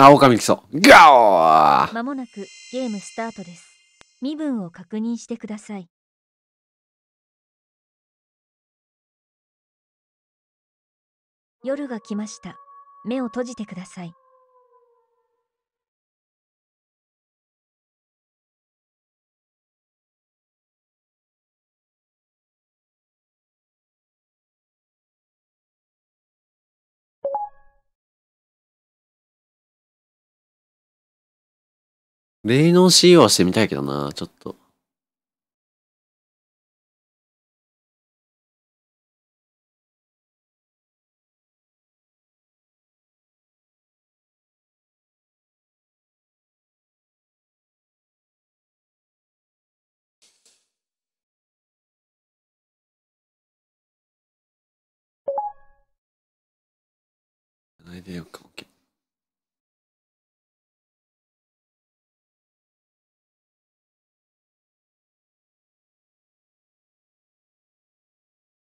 あ、狼来そう。ガオまもなくゲームスタートです。身分を確認してください。夜が来ました。目を閉じてください。霊能 CO はしてみたいけどな、ちょっと。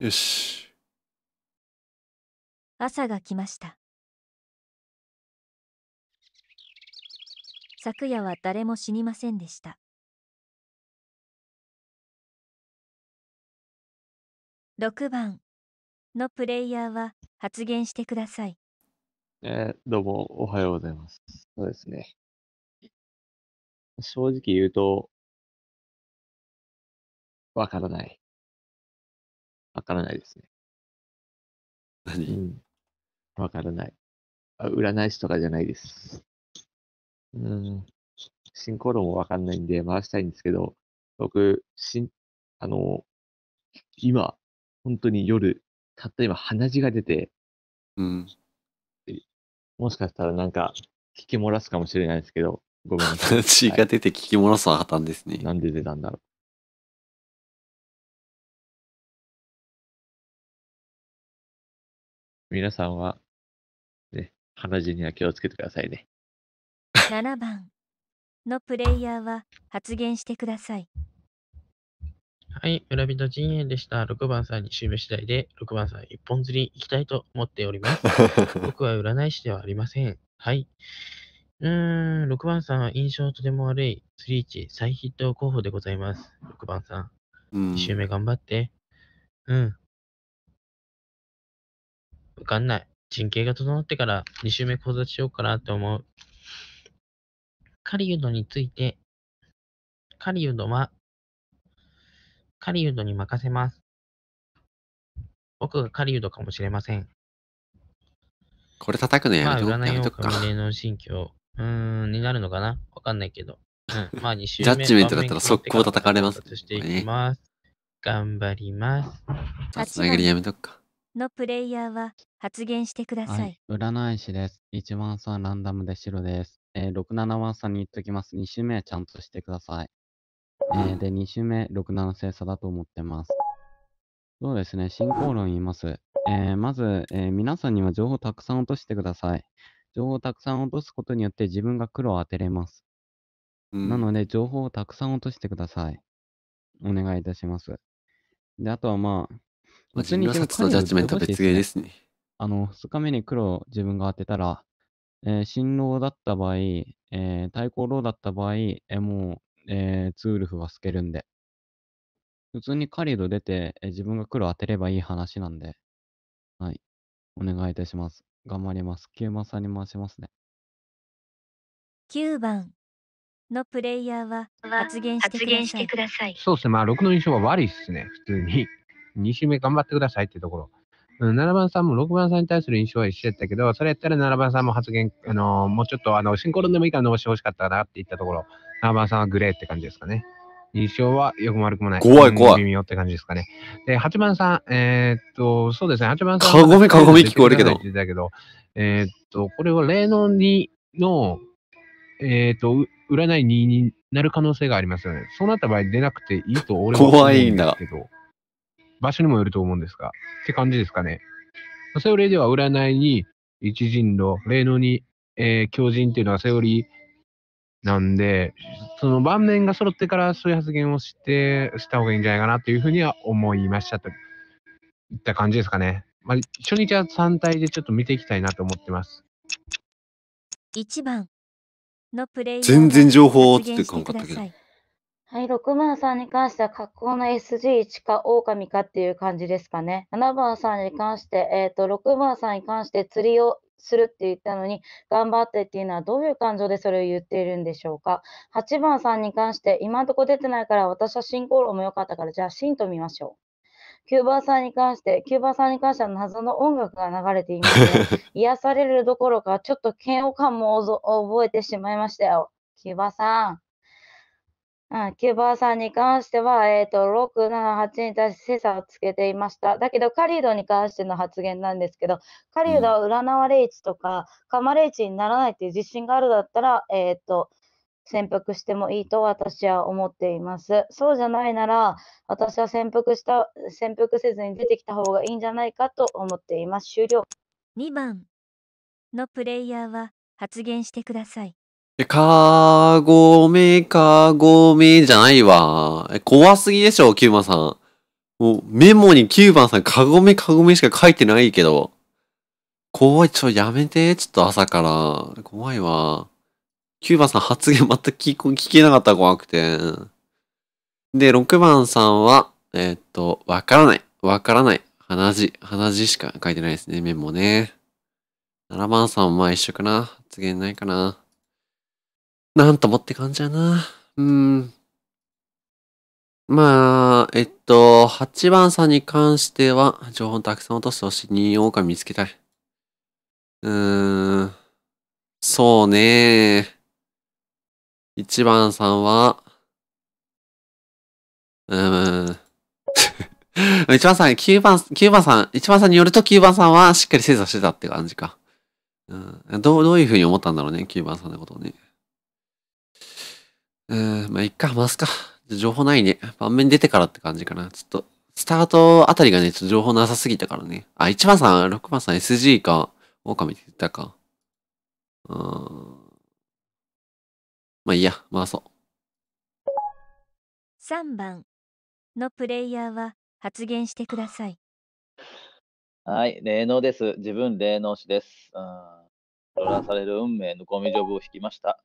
よし朝が来ました昨夜は誰も死にませんでした6番のプレイヤーは発言してくださいえー、どうもおはようございますそうですね正直言うとわからないわからないですね。うん。わからない。あ占い師とかじゃないです。うん。進行論もわかんないんで回したいんですけど、僕、しん、あの、今、本当に夜、たった今鼻血が出て、うん。もしかしたらなんか、聞き漏らすかもしれないですけど、ごめんなさい。血が出て聞き漏ら物さ破綻ですね。なんで出たんだろう。皆さんは、ね、鼻血には気をつけてくださいね。7番のプレイヤーは発言してください。はい、村人陣営でした。6番さんに終了次第で、6番さん一本釣り行きたいと思っております。僕は占い師ではありません。はい。うーん、6番さんは印象とても悪い。スリーチ再ヒット候補でございます。6番さん、う2周目頑張って。うん。わかんない。人形が整ってから2周目講座しようかなって思う。狩人について、狩人は、狩人に任せます。僕が狩人かもしれません。これ叩くのやめとくか。まあ、占いよか未霊の心境。うーん、になるのかなわかんないけど。うん、まあ2周目。ジャッジメントだったら速攻叩かれます。していきます。頑張ります。さすがにやめとくか。のプレイヤーは発言してください。い。占い師です。1番さんランダムで白です。えー、67番さんに言っときます。2周目ちゃんとしてください。えー、で、2周目67星座だと思ってます。そうですね。進行論言います。えー、まず、えー皆さんには情報をたくさん落としてください。情報をたくさん落とすことによって自分が黒を当てれます。うんなので、情報をたくさん落としてください。お願いいたします。で、あとはまあ、自分の札とジャッジメントは別ゲーですね。あの、2日目に黒自分が当てたら、えー、新郎だった場合、えー、対抗ローだった場合、えー、もう、えー、ツールフは透けるんで。普通に狩人出て、えー、自分が黒当てればいい話なんで。はい。お願いいたします。頑張ります。9番さんに回しますね。9番のプレイヤーは発言してください。そうですね。まあ、6の印象は悪いっすね。普通に。2周目頑張ってくださいっていうところ。7番さんも6番さんに対する印象は一緒やったけど、それやったら7番さんも発言、あのー、もうちょっとあのシンコロンでもいいから伸ばしてほしかったなって言ったところ、7番さんはグレーって感じですかね。印象はよくも悪くもない。怖い怖い。微妙って感じですかね。で、8番さん、えー、っと、そうですね、8番さん。かごめかごめ聞こえるけど。えー、っと、これは例の2の、えっと、占い2になる可能性がありますよね。そうなった場合出なくていいと俺は思うんですけど。怖いんだ。場所にもよると思うんですが、って感じですかね。セオリーでは占いに一人の、霊能に、えー、狂人っていうのはセオリーなんで、その盤面が揃ってからそういう発言をして、した方がいいんじゃないかなというふうには思いましたといった感じですかね。まあ、初日は3体でちょっと見ていきたいなと思ってます。1番のプレイ全然情報って感かったけど。はい、6番さんに関しては格好の SG1 か狼かっていう感じですかね。7番さんに関して、えっ、ー、と、6番さんに関して釣りをするって言ったのに、頑張ってっていうのはどういう感情でそれを言っているんでしょうか。8番さんに関して、今んとこ出てないから私は進行論も良かったから、じゃあシンと見ましょう。9番さんに関して、9番さんに関しては謎の音楽が流れていますね、癒されるどころか、ちょっと嫌悪感も覚えてしまいましたよ。9番さん。キューバーさんに関しては、えー、と、6、7、8に対して精査をつけていました。だけど、カリードに関しての発言なんですけど、カリウドは占われ位置とか、カまれ位置にならないという自信があるだったら、えー、と、潜伏してもいいと私は思っています。そうじゃないなら、私は潜伏した、潜伏せずに出てきた方がいいんじゃないかと思っています。終了。2番のプレイヤーは発言してください。え、かごめ、かごめじゃないわ。え、怖すぎでしょ、キューマンさん。もう、メモにキューマンさん、かごめ、かごめしか書いてないけど。怖い、ちょ、やめて、ちょっと朝から。怖いわ。キューマンさん発言全く聞聞けなかった怖くて。で、6番さんは、えー、っと、わからない。わからない。鼻字。鼻字しか書いてないですね、メモね。7番さんもまあ一緒かな。発言ないかな。なんともって感じやな。うん。まあ、えっと、8番さんに関しては、情報たくさん落としてほしい。2狼見つけたい。うーん。そうね。1番さんは、うーん。1番さん、9番、9番さん、1番さんによると9番さんはしっかり精査してたって感じか。うん。どう、どういうふうに思ったんだろうね、9番さんのことをね。うん、まあ、いっか、回すか。情報ないね。盤面出てからって感じかな。ちょっと、スタートあたりがね、ちょっと情報なさすぎたからね。あ、1番さん、6番さん SG か、狼って言ったか。うん。まあいいや、回そう。3番のプレイヤーは発言してください。はい、霊能です。自分霊能師です。うん。ロらされる運命のゴミジョブを引きました。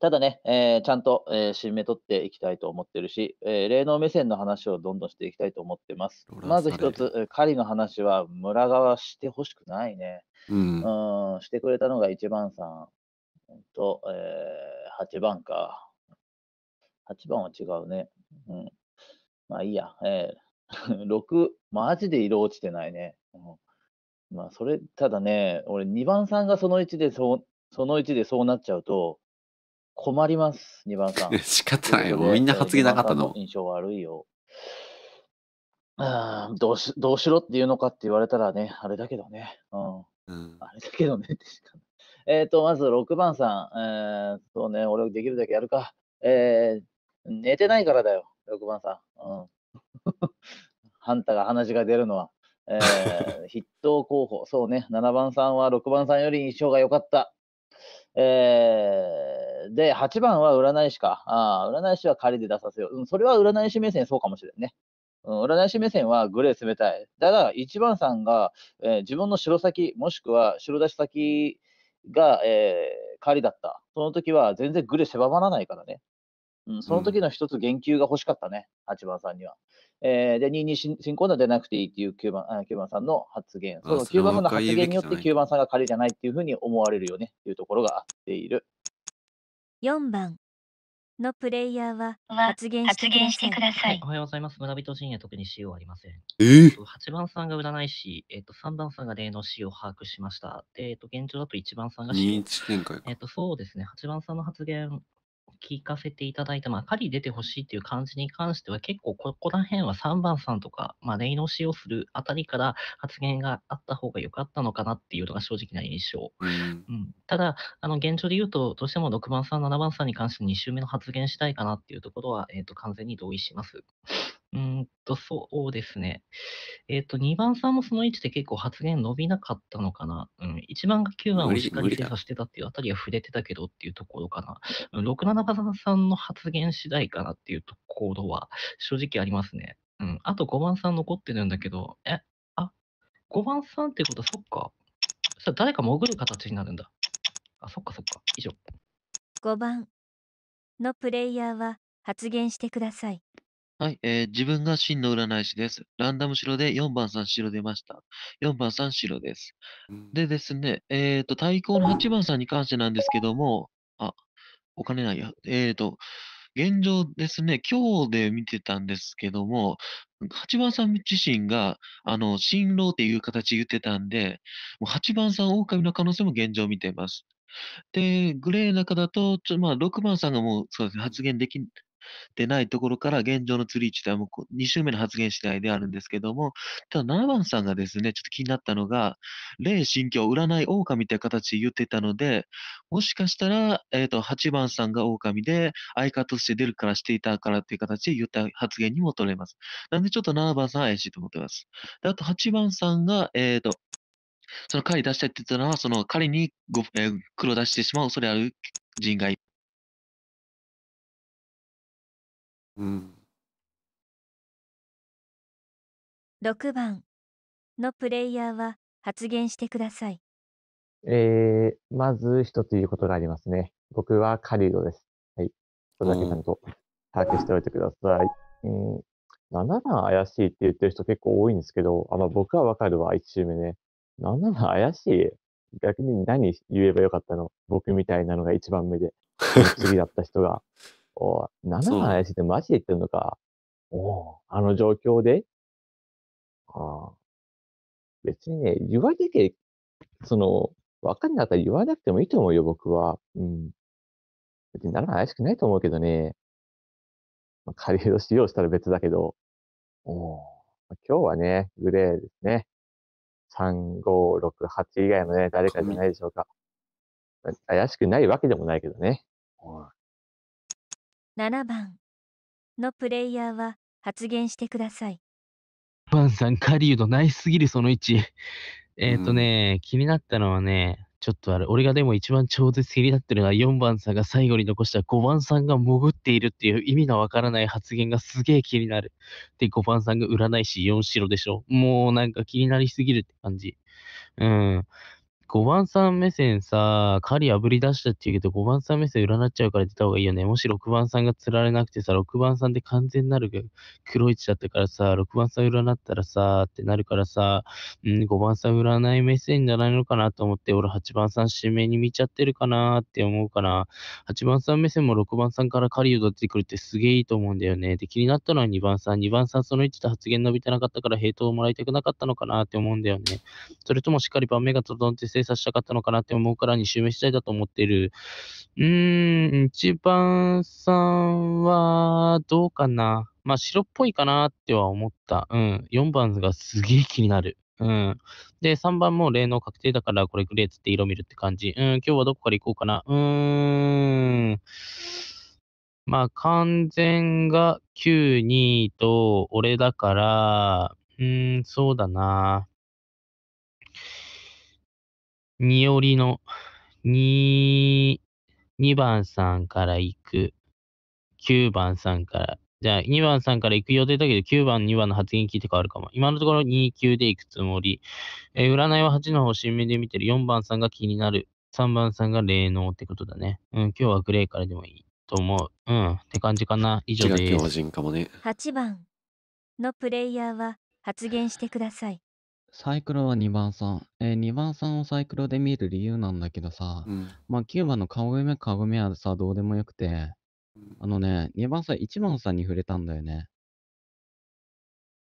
ただね、えー、ちゃんと、えー、締め取っていきたいと思ってるし、えー、霊能目線の話をどんどんしていきたいと思ってます。まず一つ、狩りの話は村側してほしくないね。うん、うんしてくれたのが1番さんと、えー、8番か。8番は違うね。うん、まあいいや。えー、6、マジで色落ちてないね。うん、まあそれ、ただね、俺2番さんがその1でそう、その1でそうなっちゃうと、困ります、2番さん。仕方ないよ。みんな発言なかったの。印象悪いよ。あどうしどうしろって言うのかって言われたらね、あれだけどね。うん。うん、あれだけどねえっ、と、まず6番さん。えー、そうね、俺できるだけやるか。えー、寝てないからだよ、6番さん。うん。ハンタが鼻血が出るのは。えー、筆頭候補。そうね、7番さんは6番さんより印象が良かった。えー、で、8番は占い師か。あ占い師は仮で出させよう。うん、それは占い師目線そうかもしれんね。うん、占い師目線はグレー冷たい。ただ、1番さんが、えー、自分の白先、もしくは白出し先が、えー、仮だった。その時は全然グレー狭まらないからね。うん、その時の一つ言及が欲しかったね、8番さんには。えー、で、22進行のでなくていいっていう9番あ9番さんの発言、その9番の発言によって9番さんが彼じゃないっていうふうに思われるよねというところがあっている。4番のプレイヤーは発言してください。はい、おはようございます。村人陣営特に使用ありません。えー、?8 番さんが占い師、えっ、と、3番さんが例の死を把握しました。で、えっ、と、現状だと1番さんが死。認えっ、と、そうですね。8番さんの発言聞かせていただいた、まあ、狩り出てほしいっていう感じに関しては、結構ここら辺は3番さんとか、まあ、レしをするあたりから発言があった方が良かったのかなっていうのが正直な印象。うん、うん、ただ、あの、現状で言うと、どうしても6番さん、7番さんに関して2周目の発言したいかなっていうところは、えっ、ー、と、完全に同意します。うんと、そうですね。えっ、と、2番さんもその位置で結構発言伸びなかったのかな。うん、1番が9番をしっかり理精査してたっていうあたりは触れてたけどっていうところかな。うん6、7番さんの発言次第かなっていうところは正直ありますね。うん、あと5番さん残ってるんだけど、え、あ、5番さんってことはそっか。そしたら誰か潜る形になるんだ。あ、そっかそっか。以上。5番のプレイヤーは発言してください。はい、えー、自分が真の占い師です。ランダム白で4番さん白出ました。4番さん白です。でですね、えっ、と、対抗の8番さんに関してなんですけども、あ、お金ないや。えっ、と、現状ですね、今日で見てたんですけども、8番さん自身が、あの、新郎っていう形言ってたんで、もう8番さん狼の可能性も現状見てます。で、グレーの中だと、ちょまあ、6番さんがもうそうですね、発言できでないところから現状の釣り位置とはもう2周目の発言次第であるんですけども、ただ7番さんがですね、ちょっと気になったのが、霊心境、占い狼いう形で言ってたので、もしかしたら、えー、と、8番さんが狼で、相方として出るからしていたからっていう形で言った発言にも取れます。なんでちょっと7番さん怪しいと思ってます。で、あと8番さんが、えー、と、その狩り出したって言ったのは、その狩りにえー、黒出してしまう恐れある人がいうん、6番のプレイヤーは発言してください。えー、まず一つ言うことがありますね。僕はカリードです。はい。それだけちゃんと把握しておいてください。うん、7番怪しいって言ってる人結構多いんですけど、あの、僕はわかるわ、1周目ね。7番怪しい逆に何言えばよかったの僕みたいなのが1番目で、次だった人が。お怪しの話でマジで言ってんのか。おあの状況でああ。別にね、言わなきゃ、その、わかんなかったら言わなくてもいいと思うよ、僕は。うん。別に7の怪しくないと思うけどね。まあ、仮を使用したら別だけど。お今日はね、グレーですね。3、5、6、8以外のね、誰かじゃないでしょうか。怪しくないわけでもないけどね。7番のプレイヤーは発言してください。バンさん、狩人ナイスすぎる、その1。えっ、ー、とね、気になったのはね、ちょっとあれ、俺がでも一番超絶気になってるのは4番さんが最後に残した5番さんが潜っているっていう意味のわからない発言がすげえ気になる。で、5番さんが占い師4白でしょ。もうなんか気になりすぎるって感じ。うん。5番さん目線さ、狩り炙り出したって言うけど、5番さん目線占っちゃうから出た方がいいよね。もし6番さんが釣られなくてさ、6番さんで完全なる黒い位置だったからさ、6番さん占ったらさ、ってなるからさ、うん、5番さん占い目線じゃないのかなと思って、俺8番さん指名に見ちゃってるかなって思うから、8番さん目線も6番さんから狩りをってくるってすげえいいと思うんだよね。で、気になったのは2番さん。2番さんその位置で発言伸びてなかったから、ヘイトをもらいたくなかったのかなって思うんだよね。それともしっかり盤目が整って成させたかったのかなって思うから2周したいだと思ってる。うーん、一番さんはどうかな。まあ、白っぽいかなっては思った。うん。4番がすげえ気になる。うん。で、3番も例の確定だから、これグレーっつって色見るって感じ。うん、今日はどこから行こうかな。うーん。まあ、完全が9、2と俺だから、うーん、そうだな。によりの、二2番さんから行く。9番さんから。じゃあ、2番さんから行く予定だけど、9番、2番の発言聞いて変わるかも。今のところ2、9で行くつもり。えー、占いは8の方、新目で見てる。4番さんが気になる。3番さんが霊能ってことだね。うん、今日はグレーからでもいいと思う。うん、って感じかな。以上です。ね。8番のプレイヤーは発言してください。サイクロは2番さん。えー、2番さんをサイクロで見る理由なんだけどさ、うん。まあ、9番の顔夢、顔夢はさ、どうでもよくて、うんあのね、2番さん、1番さんに触れたんだよね。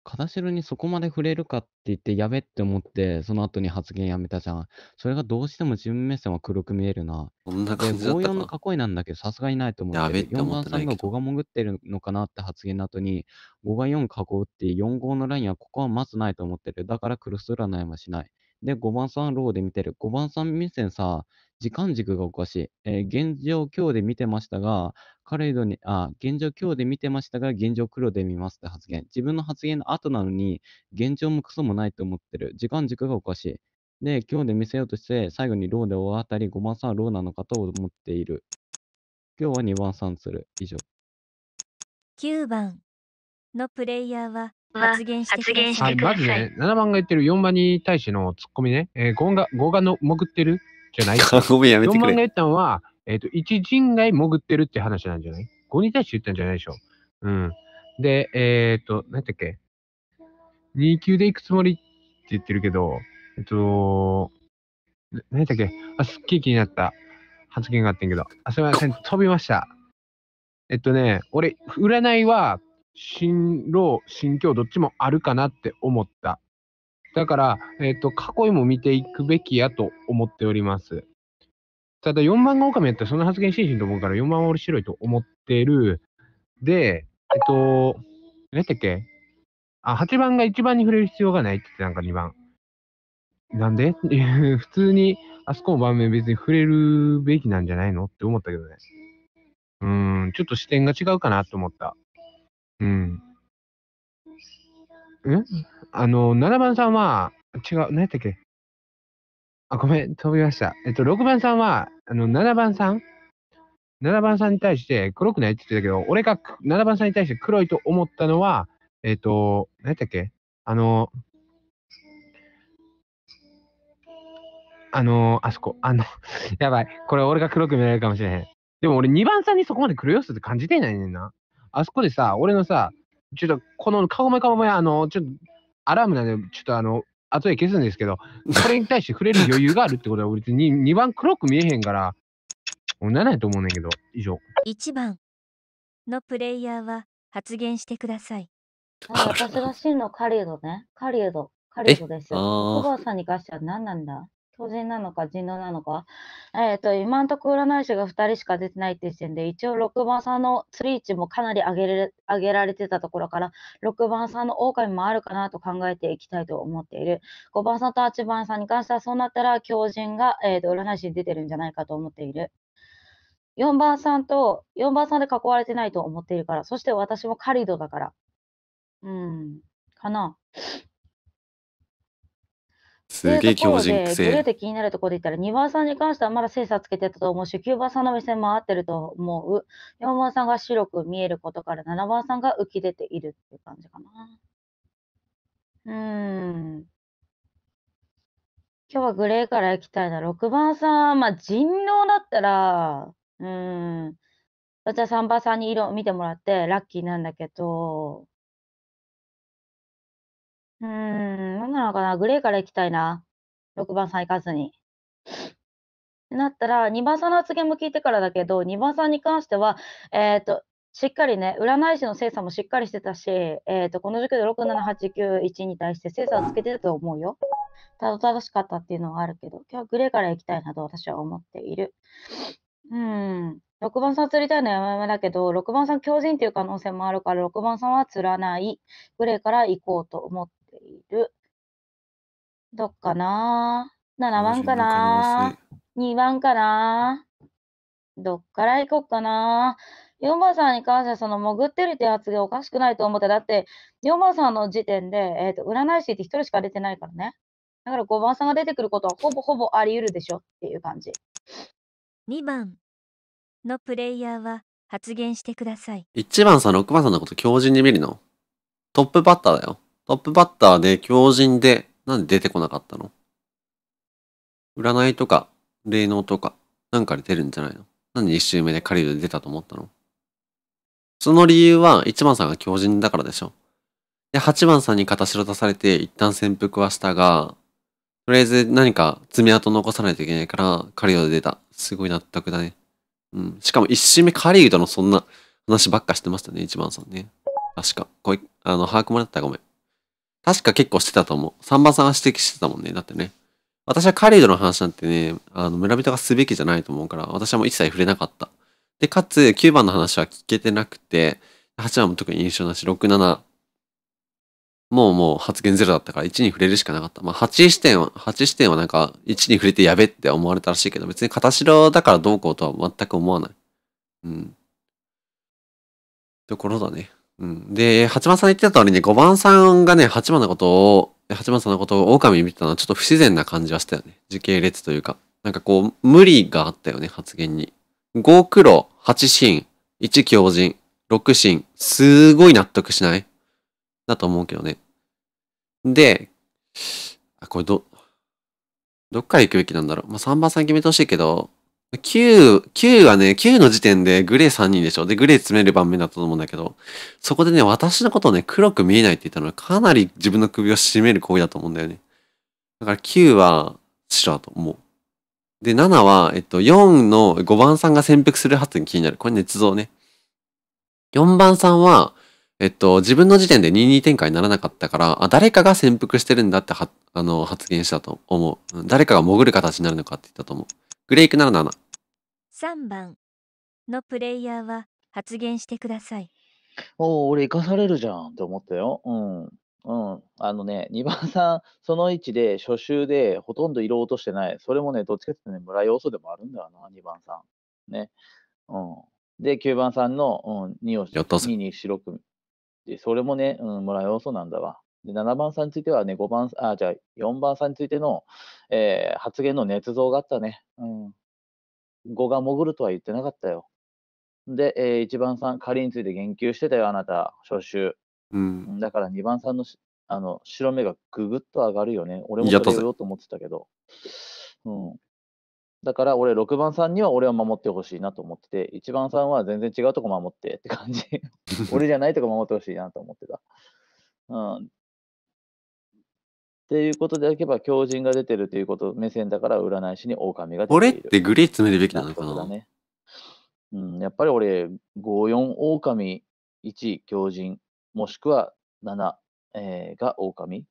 片白にそこまで触れるかって言って、やべって思って、その後に発言やめたじゃん。それがどうしても自分目線は黒く見えるな。こんな感じだった54の囲いなんだけど、さすがにないと思っやべって、4思っ番てさなんがけ5が潜ってるのかなって発言の後に、5が4囲うって4号のラインはここはまずないと思ってる。だからクロス占いはしない。で、5番さんローで見てる。5番さん目線さ、時間軸がおかしい。えー現状今日で見てましたが、彼に、あ、現状今日で見てましたが、現状黒で見ますって発言。自分の発言の後なのに、現状もクソもないと思ってる。時間軸がおかしい。で、今日で見せようとして、最後にローで大当たり、5番さんはローなのかと思っている。今日は2番さんする。以上。9番のプレイヤーは発言してください。まずね、7番が言ってる4番に対してのツッコミね、えー、が、がの潜ってるじゃない ごめん、やめてくれ。4万が言ったのは、えっ、ー、と、一人外潜ってるって話なんじゃない ?5 に対して言ったんじゃないでしょ。うん。で、えっ、ー、と、何だっけ ?2 級で行くつもりって言ってるけど、えっ、ー、と、何だっけあ、すっげえ気になった。発言があってんけど。あ、すみません。飛びました。えっとね、俺、占いは、進路、心境、どっちもあるかなって思った。だから、えっ、ー、と、過去にも見ていくべきやと思っております。ただ、4番が狼やったらその発言真摯にと思うから、4番は俺白いと思ってる。で、えっ、ー、と、何やったっけあ、8番が1番に触れる必要がないって言って、なんか2番。なんで 普通に、あそこの番面別に触れるべきなんじゃないのって思ったけどね。うん、ちょっと視点が違うかなと思った。うん。んあの、7番さんは、違う、何やったっけあ、ごめん、飛びました。えっと、6番さんは、あの、7番さん ?7 番さんに対して黒くないって言ってたけど、俺が7番さんに対して黒いと思ったのは、えっと、何やったっけあの、あのあそこ、あの やばい。これ俺が黒く見られるかもしれへん。でも俺2番さんにそこまで黒様子って感じてないねんな。あそこでさ、俺のさ、ちょっとこの顔前顔前あのちょっとアラームなんでちょっとあの後で消すんですけどこれに対して触れる余裕があるってことは別に2 番黒く見えへんから女ないと思うねんけど以上1番のプレイヤーは発言してください私が真の狩人ね狩人狩人ですよ小川さんに関しては何なんだ当人なのか、人狼なのか。えっ、ー、と、今んとこ占い師が2人しか出てないって時点で、一応6番さんの釣り位置もかなり上げれ上げられてたところから、6番さんの狼もあるかなと考えていきたいと思っている。5番さんと8番さんに関しては、そうなったら狂人が、えーと占い師に出てるんじゃないかと思っている。4番さんと、4番さんで囲われてないと思っているから、そして私もカリドだから。うん、かな。すげえ強靭性。ところ気になるところで言ったら、2番さんに関してはまだ精査つけてたと思うし、9番さんの目線も合ってると思う。4番さんが白く見えることから、7番さんが浮き出ているっていう感じかな。うん。今日はグレーから行きたいな。6番さん、まあ人狼だったら、うん。ゃあ3番さんに色を見てもらってラッキーなんだけど、うん。なのかなグレーから行きたいな。6番さん行かずに。なったら、2番さんの発言も聞いてからだけど、2番さんに関しては、えっ、ー、と、しっかりね、占い師の精査もしっかりしてたし、えっ、ー、と、この塾で67891に対して精査をつけてたと思うよ。ただ正しかったっていうのはあるけど、今日はグレーから行きたいなと私は思っている。うん。6番さん釣りたいのはやめやめだけど、6番さん狂人っていう可能性もあるから、6番さんは釣らない。グレーから行こうと思っている。どっかな ?7 番かな ?2 番かなどっから行こっかな4番さんに関しては、その潜ってるって発言おかしくないと思って、だって、4番さんの時点で、えーと、占い師って1人しか出てないからね。だから5番さんが出てくることはほぼほぼあり得るでしょっていう感じ。2番のプレイヤーは発言してください。1番さん、6番さんのこと強靭に見るのトップバッターだよ。トップバッターで強靭でなんで出てこなかったの占いとか、霊能とか、なんかで出るんじゃないのなんで1周目で狩人で出たと思ったのその理由は1番さんが狂人だからでしょ。で、8番さんに片白出されて一旦潜伏はしたが、とりあえず何か爪痕残さないといけないから、狩人で出た。すごい納得だね。うん。しかも1周目狩人のそんな話ばっかしてましたね、1番さんね。確か。こい、あの、把握もらったらごめん。確か結構してたと思う。さ番さんは指摘してたもんね。だってね。私はカリードの話なんてね、あの、村人がすべきじゃないと思うから、私はもう一切触れなかった。で、かつ、9番の話は聞けてなくて、8番も特に印象なし、6、7、もうもう発言ゼロだったから1に触れるしかなかった。まあ8視点は、8視点はなんか1に触れてやべって思われたらしいけど、別に片白だからどうこうとは全く思わない。うん。ところだね。うん、で、八番さん言ってた通りね、5番さんがね、8番のことを、8番さんのことを狼見てたのはちょっと不自然な感じはしたよね。時系列というか。なんかこう、無理があったよね、発言に。5黒、8神、1狂人、6神、すごい納得しないだと思うけどね。で、あ、これど、どっから行くべきなんだろう。まあ、3番さん決めてほしいけど、9、9はね、9の時点でグレー3人でしょ。で、グレー詰める盤面だったと思うんだけど、そこでね、私のことをね、黒く見えないって言ったのは、かなり自分の首を絞める行為だと思うんだよね。だから9は白だと思う。で、7は、えっと、4の5番さんが潜伏する発に気になる。これ捏造ね。4番さんは、えっと、自分の時点で22展開にならなかったから、あ、誰かが潜伏してるんだっては、あの、発言したと思う。誰かが潜る形になるのかって言ったと思う。グレイク77。3番のプレイヤーは発言してください。おお、俺生かされるじゃんって思ったよ。うん。うん。あのね、2番さん、その位置で、初週で、ほとんど色落としてない。それもね、どっちかっていうとね、村要素でもあるんだよな、2番さん。ね。うん。で、9番さんの、うん、2を、やっ2に白く。で、それもね、うん、村要素なんだわ。で7番さんについてはね、5番、あ、じゃあ4番さんについての、えー、発言の捏造があったね。うん。5が潜るとは言ってなかったよ。で、えー、1番さん、仮について言及してたよ、あなた、召集。うん。だから2番さんのあの白目がぐぐっと上がるよね。俺もそれようと思ってたけど。うん。だから俺、6番さんには俺は守ってほしいなと思ってて、1番さんは全然違うとこ守ってって感じ。俺じゃないとこ守ってほしいなと思ってた。うん、っていうことであれば、狂人が出てるということ、目線だから占い師に狼が出てる。俺ってグレー詰めるべきなのかな、うん、やっぱり俺、54狼、1狂人、もしくは7、えー、が狼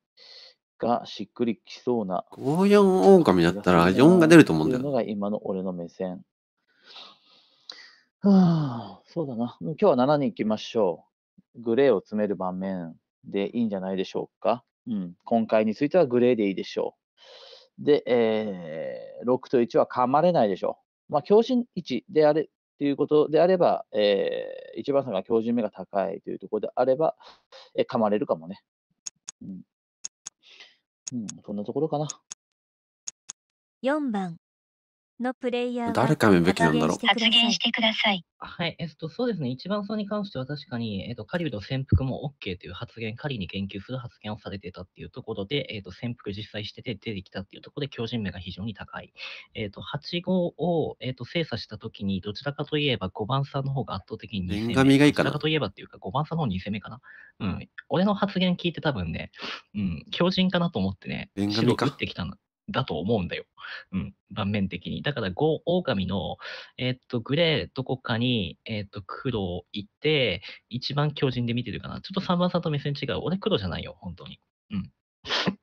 がしっくりきそうな。54狼だったら4が出ると思うんだよ。のが今の俺の目線。はあ、そうだな。今日は7に行きましょう。グレーを詰める場面でいいんじゃないでしょうか。うん、今回についてはグレーでいいでしょう。で、えー、6と1は噛まれないでしょう。まあ、強心1であれということであれば、えー、1番さんが強靭目が高いというところであれば、えー、噛まれるかもね。うん、うん、そんなところかな。4番のプレイヤー誰かめべきなんだろう発言してください。はい、えっと、そうですね。一番それに関しては確かに、えっと、狩人潜伏も OK という発言、狩りに言及する発言をされてたっていうところで、えっと、潜伏実際してて出てきたっていうところで、強靭名が非常に高い。えっと、8号を、えっと、精査したときに、どちらかといえば5番さんの方が圧倒的に2戦目。がいいかなどちらかといえばっていうか、5番さんの方2戦目かな。うん。俺の発言聞いて多分ね、うん、強靭かなと思ってね、白打ってきたの。だと思うんだよ。うん。盤面的に。だから、5、狼の、えー、っと、グレー、どこかに、えー、っと、黒いて、一番強靭で見てるかな。ちょっと3番さんと目線違う。俺黒じゃないよ、本当に。うん。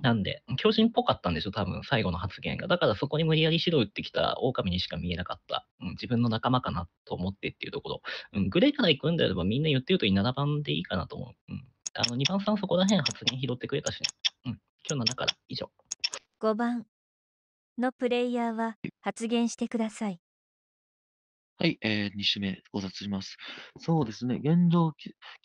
なんで、強靭っぽかったんでしょ、多分、最後の発言が。だからそこに無理やり白打ってきた狼にしか見えなかった。うん、自分の仲間かなと思ってっていうところ。うん、グレーから行くんであれば、みんな言ってるとい7番でいいかなと思う。うん。あの、2番さんそこら辺発言拾ってくれたしね。うん。今日の中から、以上。5番のプレイヤーは発言してください。はい、えー、2週目、考察します。そうですね、現状、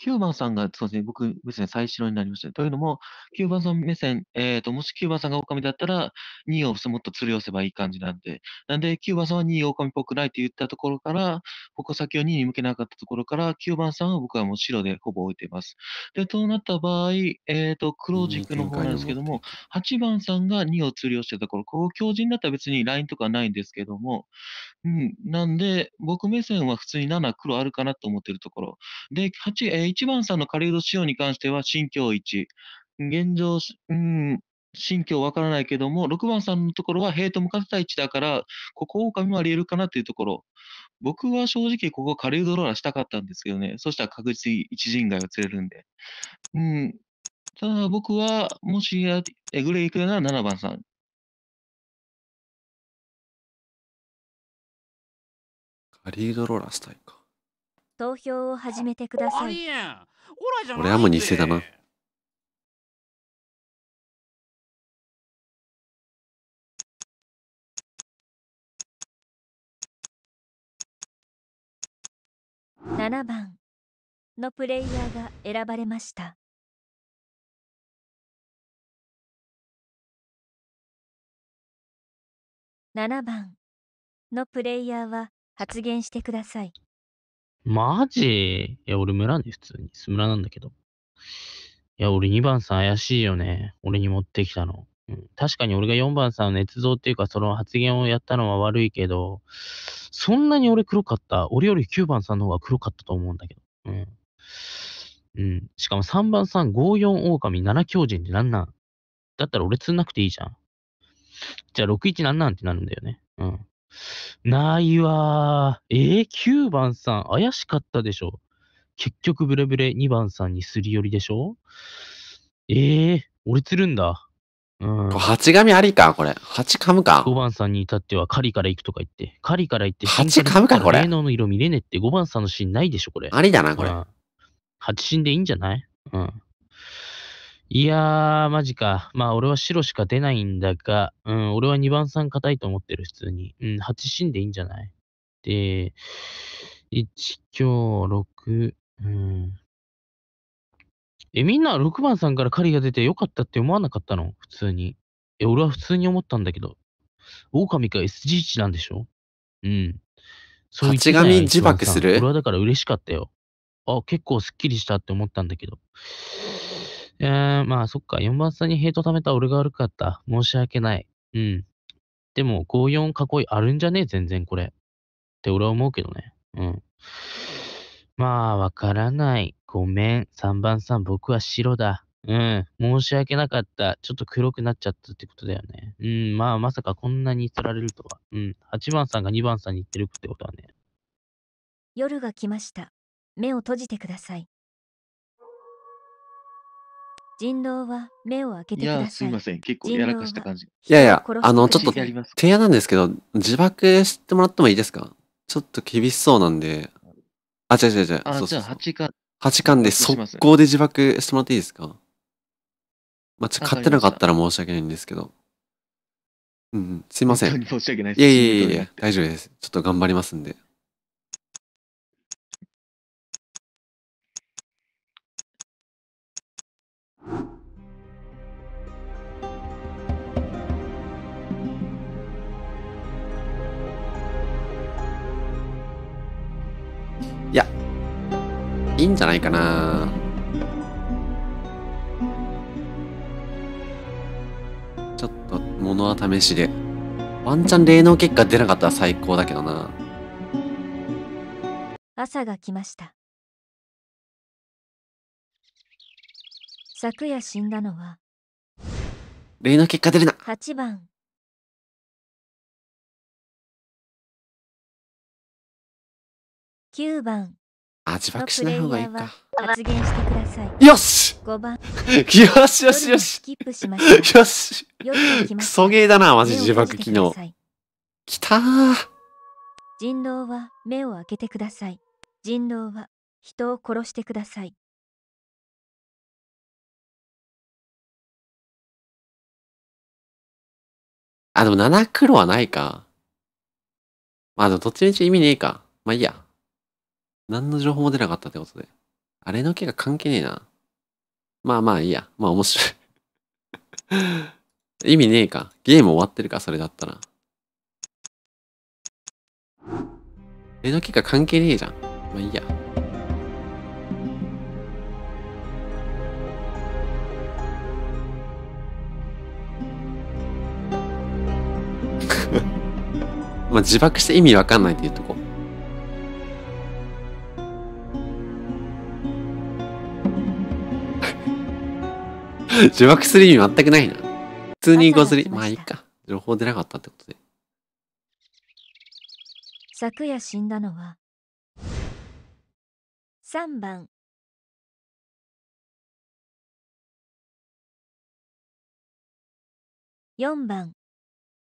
9番さんが、そうですね、僕目線最初になりました、というのも、9番さん目線、えっ、ー、と、もし9番さんが狼だったら、2をもっと釣り寄せばいい感じなんで、なんで、9番さんは2狼っぽくないって言ったところから、矛先を2に向けなかったところから、9番さんは僕はもう白でほぼ置いています。で、となった場合、えっ、ー、と、ックの方なんですけども、8番さんが2を釣り寄せたところ、ここ強靭だったら別にラインとかないんですけども、うん、なんで、僕目線は普通に7黒あるかなと思ってるところ。で、8、えー、1番さんのカレード仕様に関しては心境1。現状、うん、心境わからないけども、6番さんのところはヘイト向かせた位置だから、ここ狼もあり得るかなっていうところ。僕は正直ここ軽いドローラーしたかったんですけどね。そしたら確実に一陣外が釣れるんで。うん。ただ僕は、もし、えぐれいくなら7番さん。カリードローラスタイか。投票を始めてください。これはもう偽だな。7番のプレイヤーが選ばれました。7番のプレイヤーは発言してください。マジいや、俺村ね、普通に。村なんだけど。いや、俺2番さん怪しいよね。俺に持ってきたの。うん、確かに俺が4番さんの捏造っていうか、その発言をやったのは悪いけど、そんなに俺黒かった。俺より9番さんの方が黒かったと思うんだけど。うん。うん。しかも3番さん、54狼、7狂人ってなんなんだったら俺釣んなくていいじゃん。じゃあ61なんなんってなるんだよね。うん。ないわー。えー、9番さん、怪しかったでしょ。結局ブレブレ2番さんにすり寄りでしょ。えー、俺釣るんだ。うん。八神ありか、これ。八噛むか。5番さんに至っては、狩りから行くとか言って。狩りから行って、八噛むか、これ。芸能の色見れねって5番さんのシーンないでしょ、これ。ありだな、これ。うん、死んでいいんじゃないうん。いやー、マジか。まあ、俺は白しか出ないんだが、うん、俺は2番さん硬いと思ってる、普通に。うん、8死んでいいんじゃないで、1、強、6、うん。え、みんな6番さんから狩りが出てよかったって思わなかったの普通に。え、俺は普通に思ったんだけど。狼か SG1 なんでしょうん。そう言っ自爆する俺はだから嬉しかったよ。あ、結構スッキリしたって思ったんだけど。えー、まあそっか、4番さんにヘイト貯めた俺が悪かった。申し訳ない。うん。でも、5-4囲いあるんじゃねえ全然これ。って俺は思うけどね。うん。まあ、わからない。ごめん。3番さん、僕は白だ。うん。申し訳なかった。ちょっと黒くなっちゃったってことだよね。うん。まあ、まさかこんなに釣られるとは。うん。8番さんが2番さんに言ってるってことはね。夜が来ました。目を閉じてください。人狼は目を開けていや、すいません。結構やらかした感じ。いやいや、あの、ちょっと提案なんですけど、自爆してもらってもいいですかちょっと厳しそうなんで。あ、違う違う違う。あ、そうそうそうじゃあ8巻。巻で速攻で自爆してもらっていいですかまあ、ちょ勝ってなかったら申し訳ないんですけど。うん、すいません。申し訳ないです。いやいやいやいや、大丈夫です。ちょっと頑張りますんで。いや、いいんじゃないかな。ちょっと、物は試しで。ワンチャン霊能結果出なかったら最高だけどな。朝が来ました。昨夜死んだのは類の結果出るな8番9番あ自爆しない方がいいか発言してくださいよし5番 よしよしよしよしよしよしクソゲーだなマジ自爆機能きたー人狼は目を開けてください人狼は人を殺してくださいあ、でも7黒はないか。まあでもどっちみち意味ねえか。まあいいや。何の情報も出なかったってことで。あれの毛が関係ねえな。まあまあいいや。まあ面白い 意味ねえか。ゲーム終わってるか、それだったら。あれの毛が関係ねえじゃん。まあいいや。まあ、自爆して意味わかんないっていうとこ。自爆する意味全くないな。普通にごずり、まあいいか。情報出なかったってことで。昨夜死んだのは、3番。4番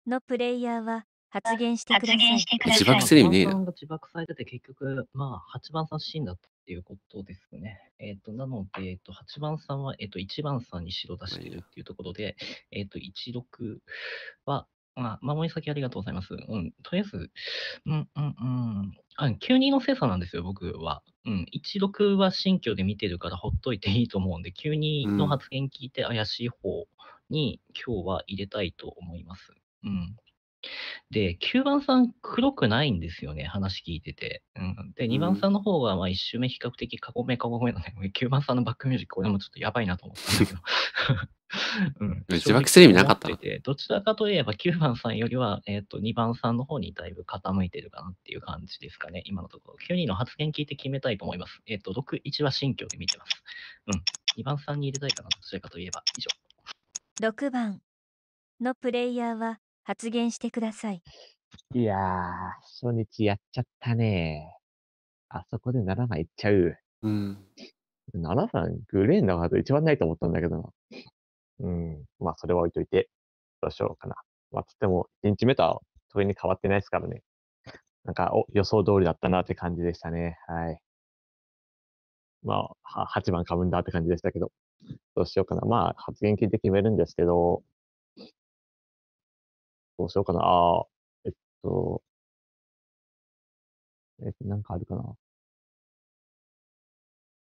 のプレイヤーは発言してください。自爆テレビねえな。自爆されてて結局、まあ、8番さん死んだっていうことですね。えっ、ー、と、なので、えっ、ー、と、8番さんは、えっ、ー、と、1番さんに白出してるっていうところで、えっ、と、16は、まあ、守り先ありがとうございます。うん、とりあえず、うんうんうん。あ92の精査なんですよ、僕は。うん、16は新居で見てるからほっといていいと思うんで、92の発言聞いて怪しい方に今日は入れたいと思います。うん。で、9番さん黒くないんですよね、話聞いてて。うん、で、2番さんの方はまあ1周目比較的カゴメカゴメなんだ9番さんのバックミュージック、俺もちょっとやばいなと思ったんだけど。うん、自爆する意味なかったてて。どちらかといえば9番さんよりは、えーと2番さんの方にだいぶ傾いてるかなっていう感じですかね、今のところ。9人の発言聞いて決めたいと思います。えっ、ー、と、6、1は新居で見てます。うん、2番さんに入れたいかな、どちらかといえば。以上。6番のプレイヤーは発言してください。いやー、初日やっちゃったね。あそこで7番いっちゃう。うん。7番、グレーンのワード一番ないと思ったんだけどうん。まあ、それは置いといて、どうしようかな。まあ、つっても、1日目とはいに変わってないですからね。なんか、お、予想通りだったなって感じでしたね。はい。まあ、8番かぶんだって感じでしたけど、どうしようかな。まあ、発言聞いて決めるんですけど、どうしようかな。あえっと、えっと、なんかあるかな。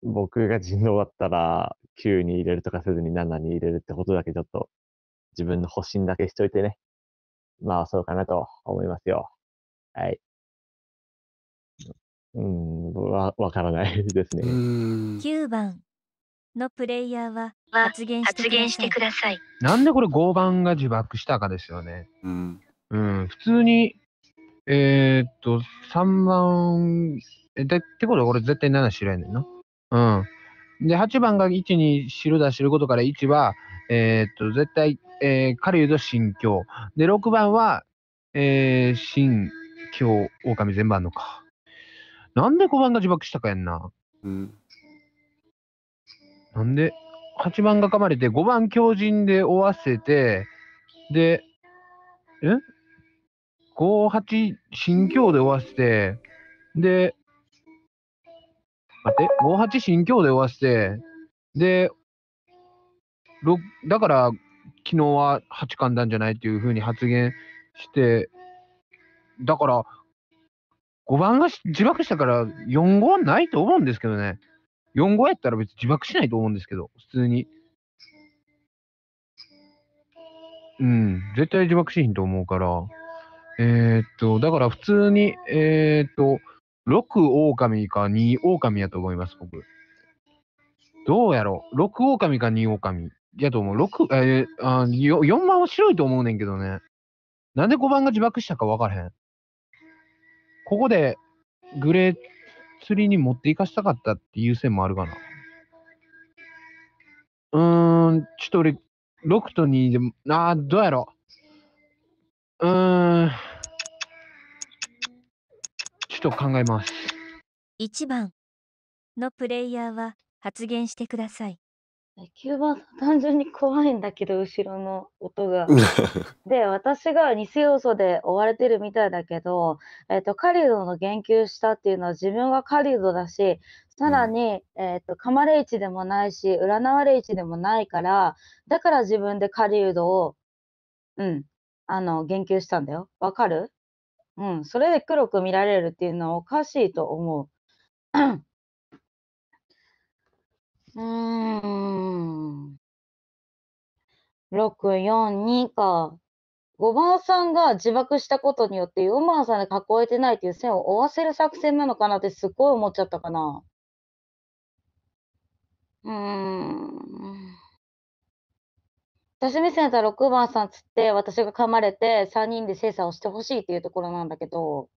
僕が人狼だったら、9に入れるとかせずに7に入れるってことだけちょっと、自分の保身だけしといてね。まあ、そうかなと思いますよ。はい。うん、わ、わからないですね。9番。のプレイヤーは発言してください。なんでこれ5番が自爆したかですよね。うん。うん、普通に、えー、っと、3番、え、で、ってことは俺絶対7知らんねんな。うん。で、8番が1に白だ知ることから1は、えー、っと、絶対、えー、狩人心境。で、6番は、えー、心境、狼全番のか。なんで5番が自爆したかやんな。うん。なんで、8番が噛まれて、5番強靭で追わせて、で、え ?5、8、心境で追わせて、で、待って、5、8、心境で追わせて、で、だから、昨日は8んなんじゃないっていうふうに発言して、だから、5番が自爆したから4号ないと思うんですけどね。4、5やったら別に自爆しないと思うんですけど、普通に。うん、絶対自爆しひんと思うから。えー、っと、だから普通に、えー、っと、6狼か2狼やと思います、僕。どうやろう ?6 狼か2狼。やと思う。6、えー、あ4、4番は白いと思うねんけどね。なんで5番が自爆したか分からへん。ここで、グレー釣りに持っていかしたかったっていう線もあるかな。うーん、ちょっと俺、6と2で、ああ、どうやろう。うーん、ちょっと考えます。1番のプレイヤーは発言してください。吸盤さ単純に怖いんだけど後ろの音が。で私が偽要素で追われてるみたいだけど、えっとカリドの言及したっていうのは自分がカリドだしさらに、えっと噛まれ位置でもないし占われ位置でもないからだから自分でカリドをうんあの言及したんだよ。わかるうんそれで黒く見られるっていうのはおかしいと思う。うん。642か。5番さんが自爆したことによって、4番さんで囲えてないっていう線を追わせる作戦なのかなってすっごい思っちゃったかな。うーん。私目線だったら6番さんつって、私が噛まれて、3人で精査をしてほしいっていうところなんだけど、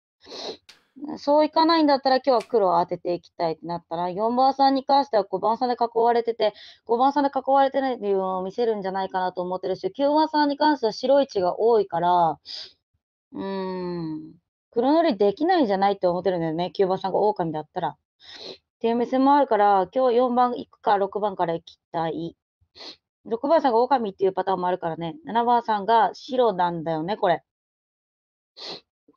そういかないんだったら今日は黒を当てていきたいってなったら、4番さんに関しては5番さんで囲われてて、5番さんで囲われてないっていうのを見せるんじゃないかなと思ってるし、9番さんに関しては白い血が多いから、うーん、黒塗りできないんじゃないって思ってるんだよね、9番さんが狼だったら。っていう目線もあるから、今日4番行くか6番から行きたい。6番さんが狼っていうパターンもあるからね、7番さんが白なんだよね、これ。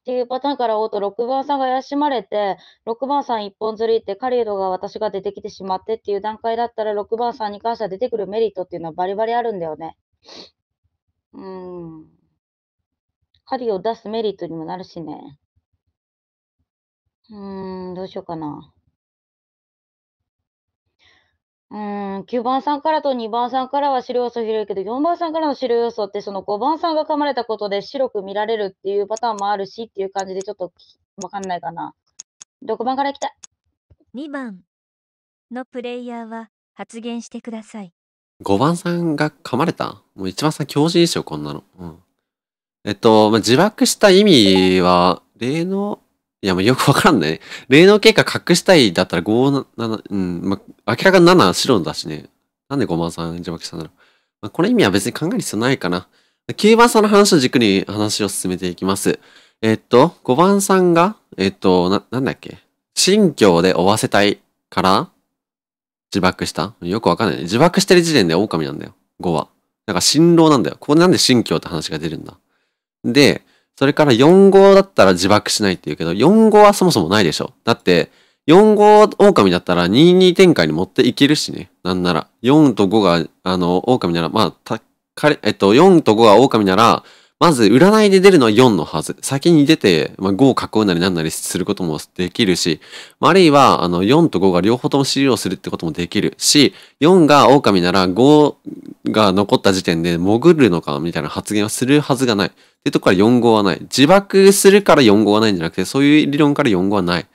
っていうパターンから追うと6番さんが怪しまれて、6番さん一本釣りって狩人が私が出てきてしまってっていう段階だったら6番さんに関しては出てくるメリットっていうのはバリバリあるんだよね。うん。狩りを出すメリットにもなるしね。うーん、どうしようかな。うん、9番さんからと2番さんからは白要素広いけど、4番さんからの白要素って、その5番さんが噛まれたことで白く見られるっていうパターンもあるしっていう感じで、ちょっとわかんないかな。6番からいきたい。2番のプレイヤーは発言してください。5番さんが噛まれたもう一番さん教授でしょ、こんなの。うん。えっと、まあ、自爆した意味は、霊能、いや、もうよくわからんね。霊能結果隠したいだったら5、7、うん、ま明らかに7白だしね。なんで5番さん自爆したんだろう。まこの意味は別に考える必要ないかな。9番さんの話を軸に話を進めていきます。えっと、5番さんが、えっと、な、なんだっけ。信教で追わせたいから自爆したよくわかんない、ね。自爆してる時点で狼なんだよ。5は。だから、新郎なんだよ。ここでなんで信教って話が出るんだ。で、それから4号だったら自爆しないって言うけど、4号はそもそもないでしょ。だって、4号狼だったら22展開に持っていけるしね。なんなら。4と5が、あの、狼なら、まあ、た、えっと、4と5が狼なら、まず占いで出るのは4のはず。先に出て、まあ、5を囲うなりなんなりすることもできるし、あるいは、あの、4と5が両方とも資料するってこともできるし、4が狼なら5が残った時点で潜るのかみたいな発言はするはずがない。っていうところから4号はない。自爆するから4号はないんじゃなくて、そういう理論から4号はない。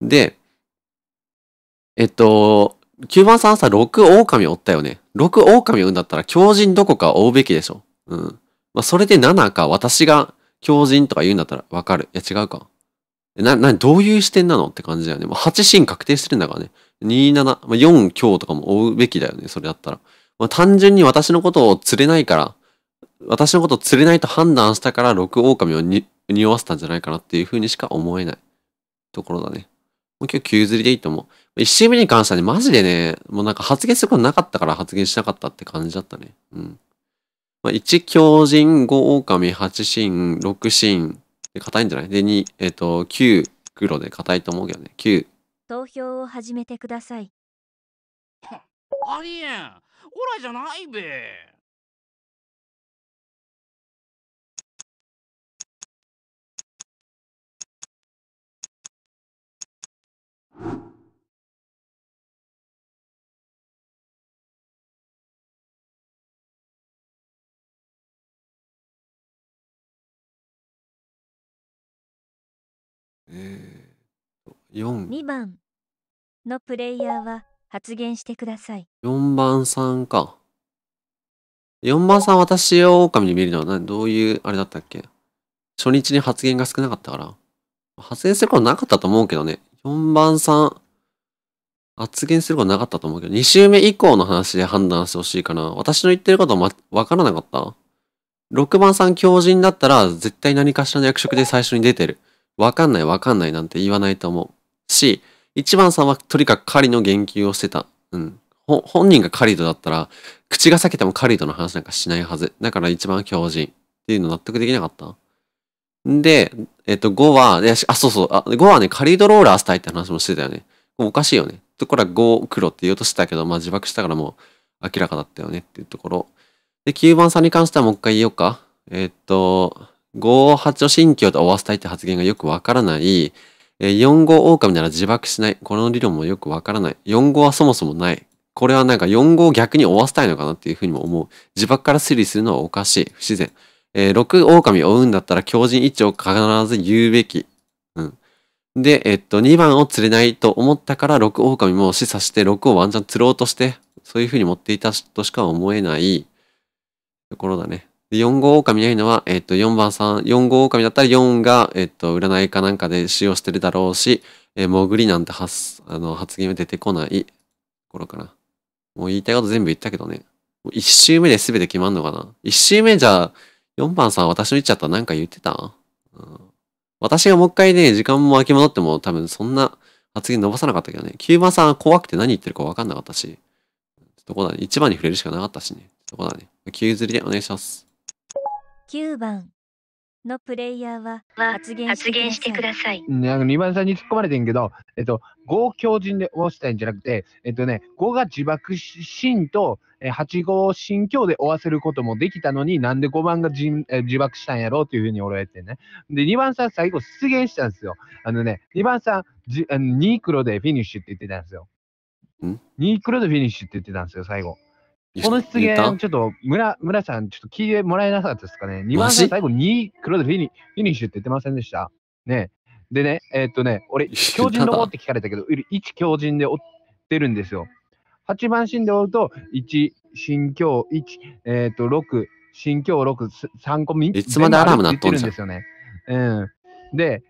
で、えっと、9番さんさ、6狼おったよね。6狼を産んだったら狂人どこか追うべきでしょ。うん。まあ、それで7か、私が狂人とか言うんだったらわかる。いや、違うか。な、な、どういう視点なのって感じだよね。もう8シ確定してるんだからね。27、まあ、4強とかも追うべきだよね。それだったら。まあ、単純に私のことを釣れないから、私のこと釣れないと判断したから6狼をに匂わせたんじゃないかなっていうふうにしか思えないところだね。もう今日急釣りでいいと思う。1周目に関してはね、マジでね、もうなんか発言することなかったから発言しなかったって感じだったね。うん。まあ、1狂人、5狼、8神、6神で硬いんじゃないで、2、えっ、ー、と、9黒で硬いと思うけどね。9。投票を始めてください。ありえん。オラじゃないべ。え4、2番のプレイヤーは発言してください。4番さんか。4番さん私を狼に見るのはどういうあれだったっけ初日に発言が少なかったから。発言することなかったと思うけどね。4番さん、発言することなかったと思うけど、2周目以降の話で判断してほしいかな。私の言ってることま、わからなかった6番さん強靭だったら、絶対何かしらの役職で最初に出てる。わかんないわかんないなんて言わないと思う。し、1番さんはとにかく狩りの言及をしてた。うん。本人が狩人だったら、口が裂けてもカリとの話なんかしないはず。だから一番強靭っていうの納得できなかった。んで、えっと、5は、あ、そうそう、あ5はね、カリードロールスタいって話もしてたよね。もうおかしいよね。ところは5黒って言おうとしてたけど、まあ自爆したからもう明らかだったよねっていうところ。で、9番さんに関してはもう一回言おうか。えっと、5、8を信教と追わせたいって発言がよくわからない。えー、4、5、狼なら自爆しない。この理論もよくわからない。4、5はそもそもない。これはなんか4、5を逆に追わせたいのかなっていうふうにも思う。自爆から推理するのはおかしい。不自然。えー、6狼を追うんだったら狂人一を必ず言うべき。うん。で、えっと、2番を釣れないと思ったから6狼も示唆して6をワンチャン釣ろうとして、そういう風に持っていたとしか思えないところだね。で、4号狼ないのは、えっと、4番3、4号狼だったら4が、えっと、占いかなんかで使用してるだろうし、えー、潜りなんて発、あの、発言は出てこない頃かな。もう言いたいこと全部言ったけどね。一1周目で全て決まんのかな。1周目じゃ、4番さん私見ちゃった。なんか言ってた、うん、私がもう一回ね、時間も巻き戻っても多分そんな発言伸ばさなかったけどね。9番さん怖くて何言ってるかわかんなかったし。とこだね。1番に触れるしかなかったしね。とこだね。9釣りでお願いします。9番。のプレイヤーは発言してください。な2番さんに突っ込まれてんけど、えっと、5強靭でわしたいんじゃなくて、えっとね、5が自爆心と、8号心境で追わせることもできたのに、なんで5番が自爆したんやろうというふうに俺は言ってね。で、2番さん最後出現したんですよ。あのね、2番さん、じあの2黒でフィニッシュって言ってたんですよ。?2 黒でフィニッシュって言ってたんですよ、最後。この出現、ちょっと村、村さん、ちょっと聞いてもらえなかったですかね。2番最後2位、黒でフィニフィニッシュって言ってませんでしたね。でね、えー、っとね、俺、強靭の方って聞かれたけど、1強靭で追ってるんですよ。8番芯で追うと、1、心境1、えー、っと、6、心境6、3個3、いつまでアラームなってるんですよね。うん。で、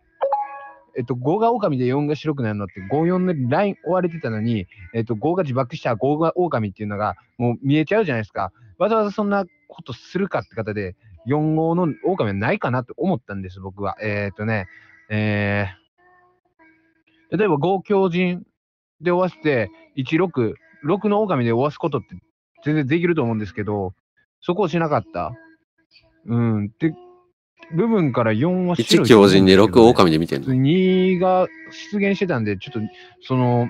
えっと、5が狼で4が白くなるのって、5、4のライン追われてたのに、えっと、5が自爆した5が狼っていうのが、もう見えちゃうじゃないですか。わざわざそんなことするかって方で、4号の狼はないかなと思ったんです、僕は。えー、っとね、えー、例えば5強人で追わせて、1、6、6の狼で追わすことって全然できると思うんですけど、そこをしなかった。うん。って部分から4は白い、ね。1人で6狼で見てるの。2が出現してたんで、ちょっと、その、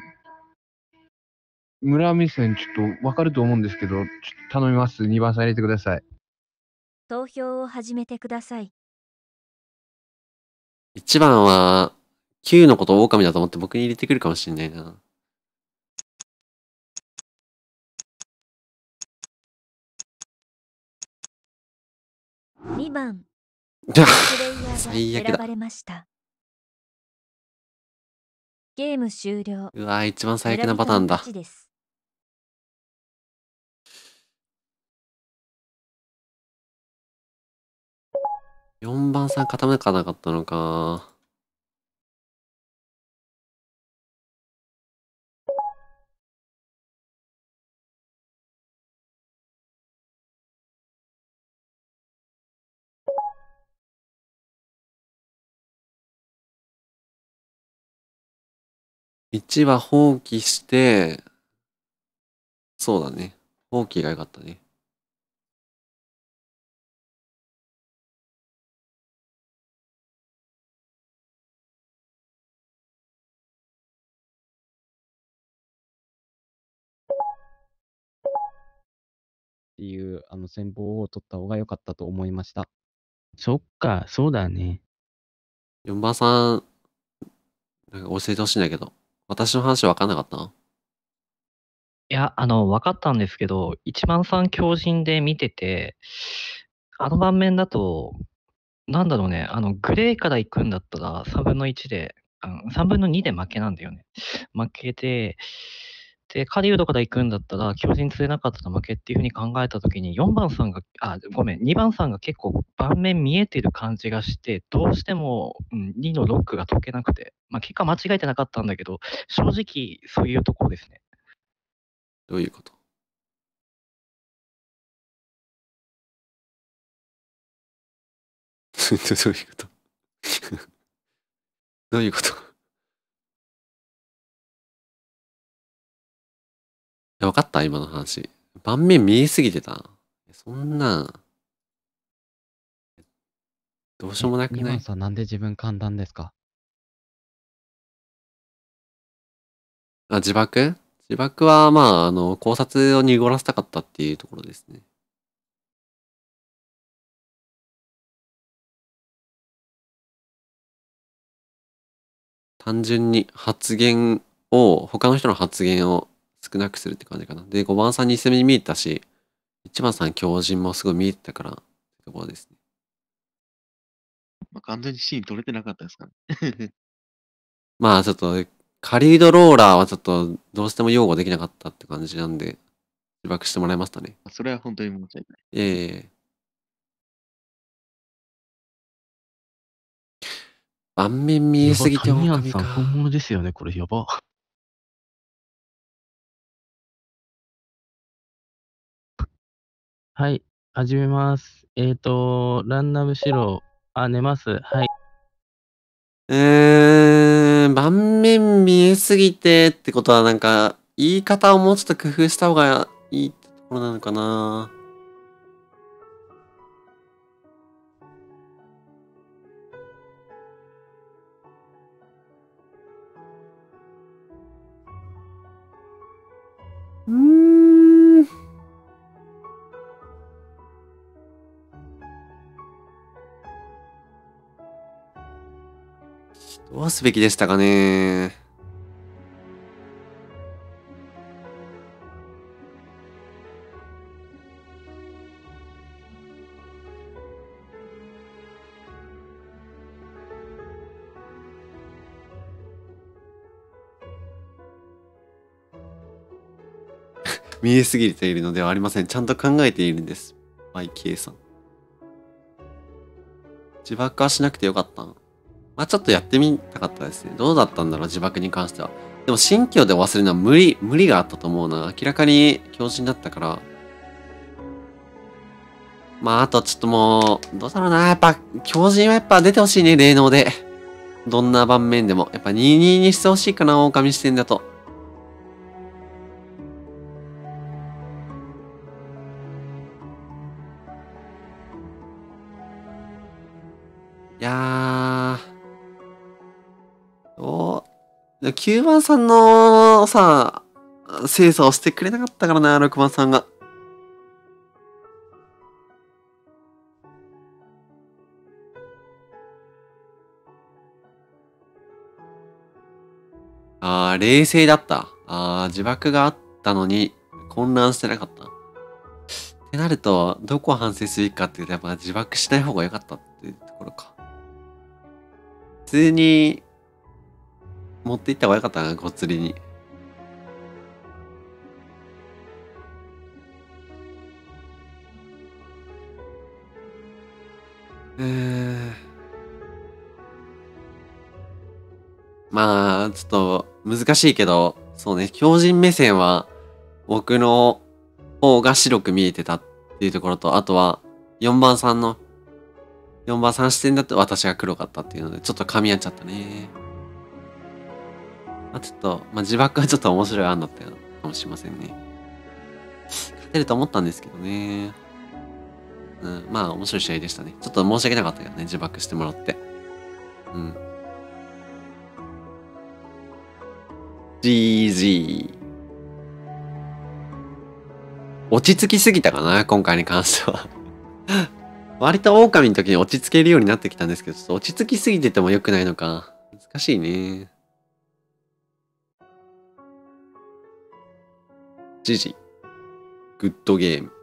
村見線ちょっとわかると思うんですけど、ちょっと頼みます。2番さん入れてください。投票を始めてください。1番は、9のことを狼だと思って僕に入れてくるかもしれないな。2番最悪だ。選ばれました。ゲーム終了。うわ一番最悪なパターンだ。4番さん傾かなかったのか。1は放棄して、そうだね。放棄が良かったね。っていうあの戦法を取った方が良かったと思いました。そっか、そうだね。4番さん、なんか教えてほしいんだけど。私の話分かんなかったいや、あの、分かったんですけど、一番さん強靭で見てて、あの盤面だと、なんだろうね、あの、グレーから行くんだったら、3分の1で、あの3分の2で負けなんだよね。負けて、で、カリウドから行くんだったら、巨人釣れなかったら負けっていうふうに考えたときに、4番さんが、あ、ごめん、2番さんが結構盤面見えてる感じがして、どうしても、うん、2のロックが解けなくて、まあ、結果間違えてなかったんだけど、正直そういうところですね。どういうこと どういうこと どういうこと分かった今の話。盤面見えすぎてた。そんな、どうしようもなくない。今さなんで自分簡単ですかあ、自爆自爆は、まあ、あの、考察を濁らせたかったっていうところですね。単純に発言を、他の人の発言を少なくするって感じかな。で、5番さん2戦目に見えたし、1番さん強靭もすごい見えたから、ってところですね。まあ、完全にシーン取れてなかったですかね。まあちょっと、カリードローラーはちょっとどうしても擁護できなかったって感じなんで、自爆してもらいましたね。それは本当に申し訳ない。いえいえ。盤面見えすぎて本物ですよね、これやば。はい、始めます。えっ、ー、と、ランナムシロー、あ、寝ます。はい。うーん、盤面見えすぎてってことはなんか、言い方をもうちょっと工夫した方がいいってところなのかなどうすべきでしたかね 見えすぎているのではありません。ちゃんと考えているんです。y k さん。自爆はしなくてよかった。まあちょっとやってみたかったですね。どうだったんだろう、自爆に関しては。でも、新居で忘れるのは無理、無理があったと思うな。明らかに強靭だったから。まあ、あとちょっともう、どうだろうな。やっぱ、強靭はやっぱ出てほしいね、霊能で。どんな盤面でも。やっぱ2-2にしてほしいかな、狼視点だと。9番さんのさ、精査をしてくれなかったからな、6番さんが。ああ、冷静だった。ああ、自爆があったのに混乱してなかった。ってなると、どこを反省すべきかっていうと、やっぱ自爆しない方が良かったっていうところか。普通に持って行った方が良かったな、ごっつりに。えー、まあ、ちょっと難しいけど、そうね、狂人目線は僕の方が白く見えてたっていうところと、あとは4番さんの、4番さん視点だと私が黒かったっていうので、ちょっと噛み合っちゃったね。まあ、ちょっと、まあ、自爆はちょっと面白い案だったかもしれませんね。勝てると思ったんですけどね。うん、まあ面白い試合でしたね。ちょっと申し訳なかったけどね、自爆してもらって。うん。GG。落ち着きすぎたかな、今回に関しては 割と狼の時に落ち着けるようになってきたんですけど、ちょっと落ち着きすぎてても良くないのか。難しいね。時、グッドゲーム。